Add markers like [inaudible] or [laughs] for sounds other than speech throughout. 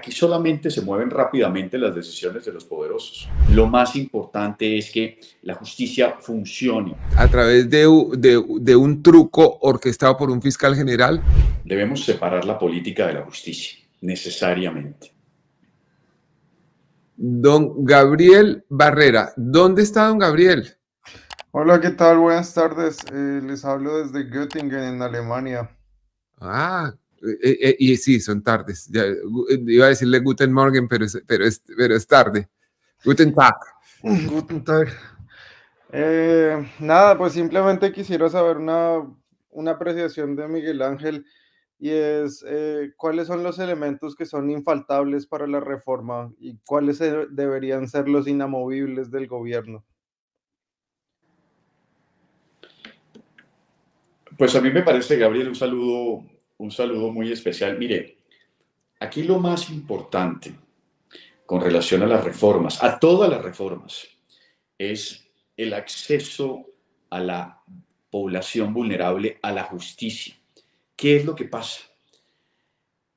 Aquí solamente se mueven rápidamente las decisiones de los poderosos. Lo más importante es que la justicia funcione. A través de, un truco orquestado por un fiscal general. Debemos separar la política de la justicia, necesariamente. Don Gabriel Barrera, ¿dónde está don Gabriel? Hola, ¿qué tal? Buenas tardes. Eh, les hablo desde Göttingen, en Alemania. Ah, eh, eh, y sí, son tardes. Eh, iba a decirle Guten Morgen, pero es, pero pero es tarde. Guten Tag. Guten Tag. nada, pues simplemente quisiera saber una, una, apreciación de Miguel Ángel y es cuáles son los elementos que son infaltables para la reforma y cuáles deberían ser los inamovibles del gobierno. Pues a mí me parece, Gabriel, un saludo un saludo muy especial. Mire, aquí lo más importante con relación a las reformas, a todas las reformas, es el acceso a la población vulnerable a la justicia. ¿Qué es lo que pasa?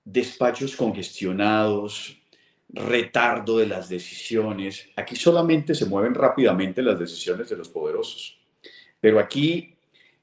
Despachos congestionados, retardo de las decisiones. Aquí solamente se mueven rápidamente las decisiones de los poderosos, pero aquí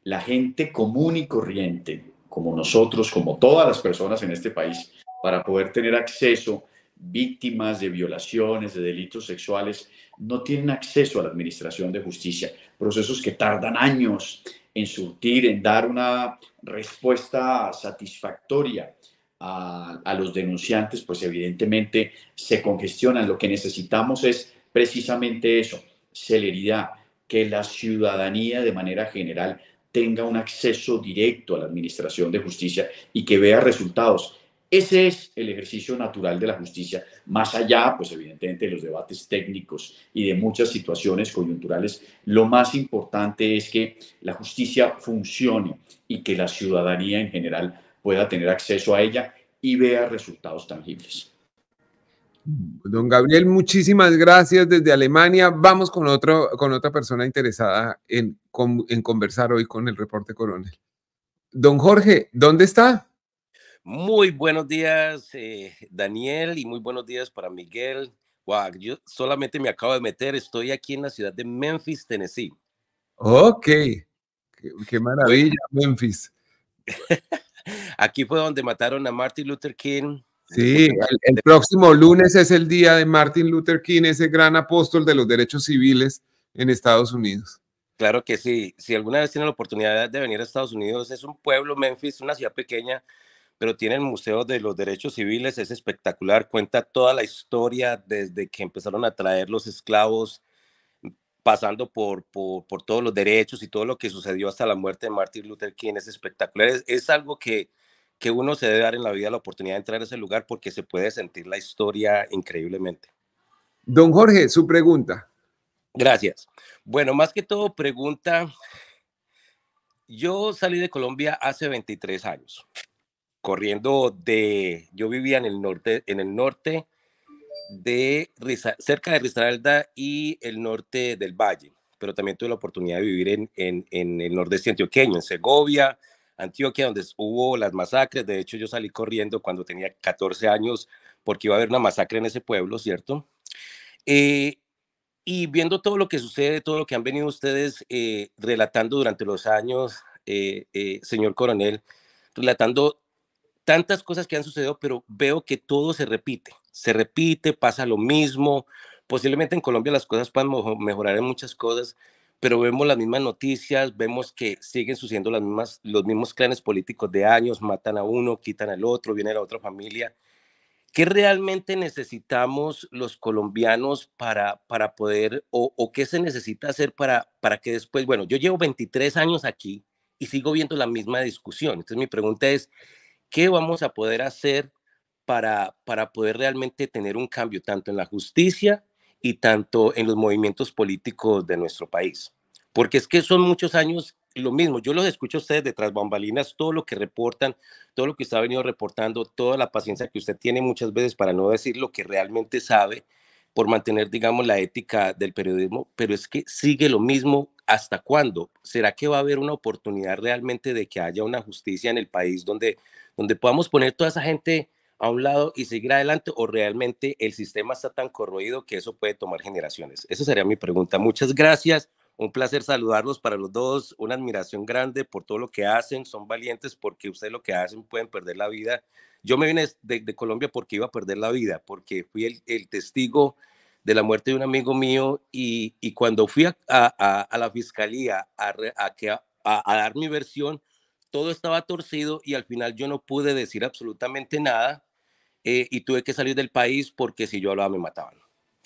la gente común y corriente, como nosotros, como todas las personas en este país, para poder tener acceso, víctimas de violaciones, de delitos sexuales, no tienen acceso a la administración de justicia. Procesos que tardan años en surtir, en dar una respuesta satisfactoria a, a los denunciantes, pues evidentemente se congestionan. Lo que necesitamos es precisamente eso, celeridad, que la ciudadanía de manera general tenga un acceso directo a la Administración de Justicia y que vea resultados. Ese es el ejercicio natural de la justicia, más allá, pues evidentemente, de los debates técnicos y de muchas situaciones coyunturales. Lo más importante es que la justicia funcione y que la ciudadanía en general pueda tener acceso a ella y vea resultados tangibles. Don Gabriel, muchísimas gracias desde Alemania. Vamos con, otro, con otra persona interesada en, en conversar hoy con el reporte coronel. Don Jorge, ¿dónde está? Muy buenos días, eh, Daniel, y muy buenos días para Miguel. yo solamente me acabo de meter, estoy aquí en la ciudad de Memphis, Tennessee. Ok, qué maravilla, [laughs] Memphis. aquí fue donde mataron a Martin Luther King Sí, el, próximo lunes es el día de Martin Luther King, ese gran apóstol de los derechos civiles en Estados Unidos. Claro que sí, si alguna vez tienen la oportunidad de venir a Estados Unidos, es un pueblo, Memphis, una ciudad pequeña, pero tiene el Museo de los Derechos Civiles, es espectacular, cuenta toda la historia desde que empezaron a traer los esclavos, pasando por, por, todos los derechos y todo lo que sucedió hasta la muerte de Martin Luther King, es espectacular, es algo que que uno se debe dar en la vida la oportunidad de entrar a ese lugar porque se puede sentir la historia increíblemente. Don Jorge, su pregunta. Gracias. Bueno, más que todo, pregunta. Yo salí de Colombia hace 23 años, corriendo de, yo vivía en el norte, en el norte de, cerca de Risaralda y el norte del Valle, pero también tuve la oportunidad de vivir en, en, en el nordeste antioqueño, en Segovia, Antioquia, donde hubo las masacres. De hecho, yo salí corriendo cuando tenía 14 años porque iba a haber una masacre en ese pueblo, ¿cierto? Eh, y viendo todo lo que sucede, todo lo que han venido ustedes eh, relatando durante los años, eh, señor coronel, relatando tantas cosas que han sucedido, pero veo que todo se repite, se repite, pasa lo mismo. Posiblemente en Colombia las cosas puedan mejorar en muchas cosas, pero vemos las mismas noticias, vemos que siguen sucediendo las mismas, los mismos clanes políticos de años, matan a uno, quitan al otro, viene la otra familia. ¿Qué realmente necesitamos los colombianos para, para poder, o, qué se necesita hacer para, para que después, bueno, yo llevo 23 años aquí y sigo viendo la misma discusión. Entonces mi pregunta es, ¿qué vamos a poder hacer para, para poder realmente tener un cambio tanto en la justicia y tanto en los movimientos políticos de nuestro país? porque es que son muchos años lo mismo, yo los escucho a ustedes detrás bambalinas, todo lo que reportan, todo lo que usted ha venido reportando, toda la paciencia que usted tiene muchas veces para no decir lo que realmente sabe, por mantener, digamos, la ética del periodismo, pero es que sigue lo mismo hasta cuándo. ¿Será que va a haber una oportunidad realmente de que haya una justicia en el país donde, donde podamos poner toda esa gente a un lado y seguir adelante o realmente el sistema está tan corroído que eso puede tomar generaciones? Esa sería mi pregunta. Muchas gracias un placer saludarlos para los dos, una admiración grande por todo lo que hacen, son valientes porque ustedes lo que hacen pueden perder la vida. Yo me vine de, Colombia porque iba a perder la vida, porque fui el, testigo de la muerte de un amigo mío y, cuando fui a, la fiscalía a, dar mi versión, todo estaba torcido y al final yo no pude decir absolutamente nada. Eh, y tuve que salir del país porque si yo hablaba me mataban.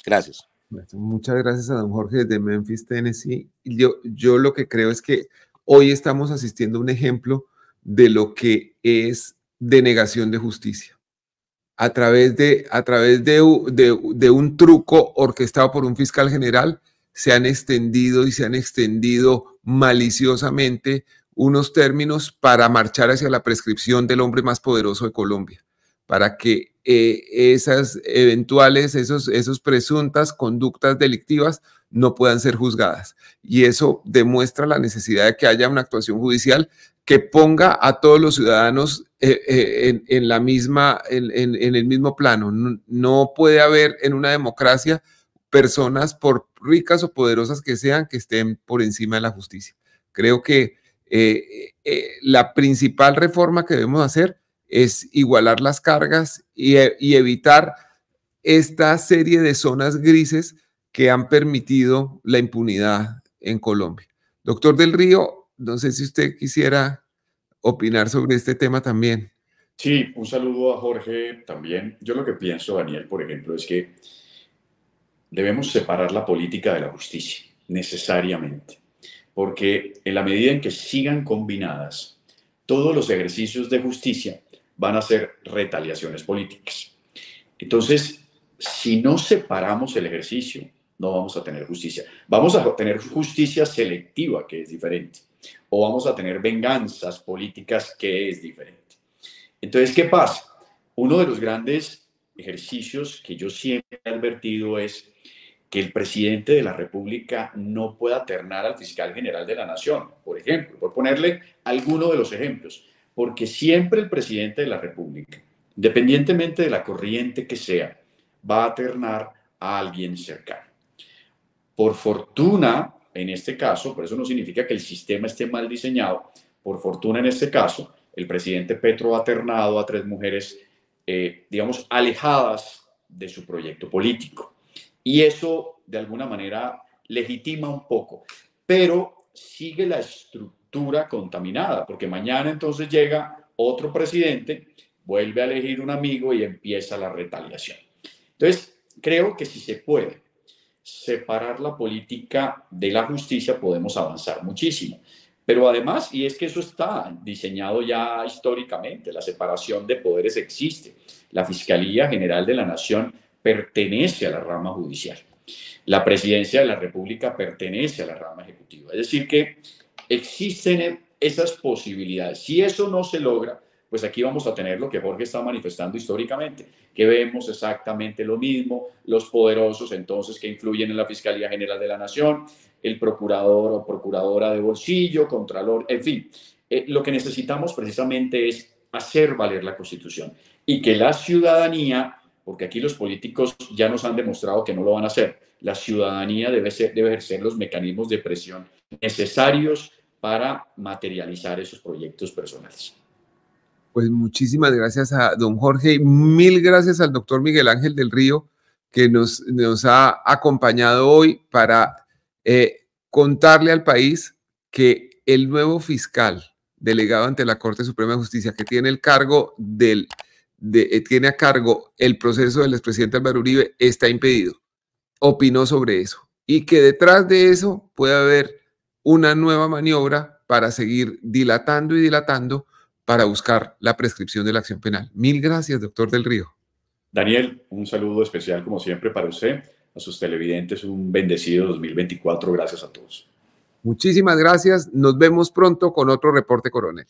Gracias. Muchas gracias a don Jorge de Memphis, Tennessee. Yo, yo lo que creo es que hoy estamos asistiendo a un ejemplo de lo que es denegación de justicia. A través, de, a través de, de un truco orquestado por un fiscal general, se han extendido y se han extendido maliciosamente unos términos para marchar hacia la prescripción del hombre más poderoso de Colombia para que eh, esas eventuales, esos, esos presuntas conductas delictivas no puedan ser juzgadas. Y eso demuestra la necesidad de que haya una actuación judicial que ponga a todos los ciudadanos eh, eh, en, la misma, en, el mismo plano. no, puede haber en una democracia personas, por ricas o poderosas que sean, que estén por encima de la justicia. Creo que la principal reforma que debemos hacer es igualar las cargas eh, y, evitar esta serie de zonas grises que han permitido la impunidad en Colombia. Doctor del Río, no sé si usted quisiera opinar sobre este tema también. Sí, un saludo a Jorge también. Yo lo que pienso, Daniel, por ejemplo, es que debemos separar la política de la justicia, necesariamente, porque en la medida en que sigan combinadas todos los ejercicios de justicia, van a ser retaliaciones políticas. Entonces, si no separamos el ejercicio, no vamos a tener justicia. Vamos a tener justicia selectiva, que es diferente, o vamos a tener venganzas políticas, que es diferente. Entonces, ¿qué pasa? Uno de los grandes ejercicios que yo siempre he advertido es que el presidente de la República no pueda ternar al fiscal general de la Nación, por ejemplo, por ponerle alguno de los ejemplos porque siempre el presidente de la República, independientemente de la corriente que sea, va a ternar a alguien cercano. Por fortuna, en este caso, por eso no significa que el sistema esté mal diseñado, por fortuna en este caso, el presidente Petro ha ternado a tres mujeres, eh, digamos, alejadas de su proyecto político. Y eso, de alguna manera, legitima un poco, pero sigue la estructura contaminada, porque mañana entonces llega otro presidente, vuelve a elegir un amigo y empieza la retaliación. Entonces, creo que si se puede separar la política de la justicia, podemos avanzar muchísimo. Pero además, y es que eso está diseñado ya históricamente, la separación de poderes existe. La Fiscalía General de la Nación pertenece a la rama judicial. La presidencia de la República pertenece a la rama ejecutiva. Es decir, que existen esas posibilidades. Si eso no se logra, pues aquí vamos a tener lo que Jorge está manifestando históricamente, que vemos exactamente lo mismo, los poderosos entonces que influyen en la Fiscalía General de la Nación, el procurador o procuradora de bolsillo, contralor, en fin, eh, lo que necesitamos precisamente es hacer valer la Constitución y que la ciudadanía, porque aquí los políticos ya nos han demostrado que no lo van a hacer, la ciudadanía debe, ser, debe ejercer los mecanismos de presión necesarios para materializar esos proyectos personales. Pues muchísimas gracias a don Jorge y mil gracias al doctor Miguel Ángel del Río que nos, nos ha acompañado hoy para eh, contarle al país que el nuevo fiscal delegado ante la Corte Suprema de Justicia que tiene el cargo del de, eh, tiene a cargo el proceso del expresidente Álvaro Uribe está impedido. Opinó sobre eso y que detrás de eso puede haber una nueva maniobra para seguir dilatando y dilatando para buscar la prescripción de la acción penal. Mil gracias, doctor del Río. Daniel, un saludo especial como siempre para usted, a sus televidentes, un bendecido 2024. Gracias a todos. Muchísimas gracias. Nos vemos pronto con otro reporte, coronel.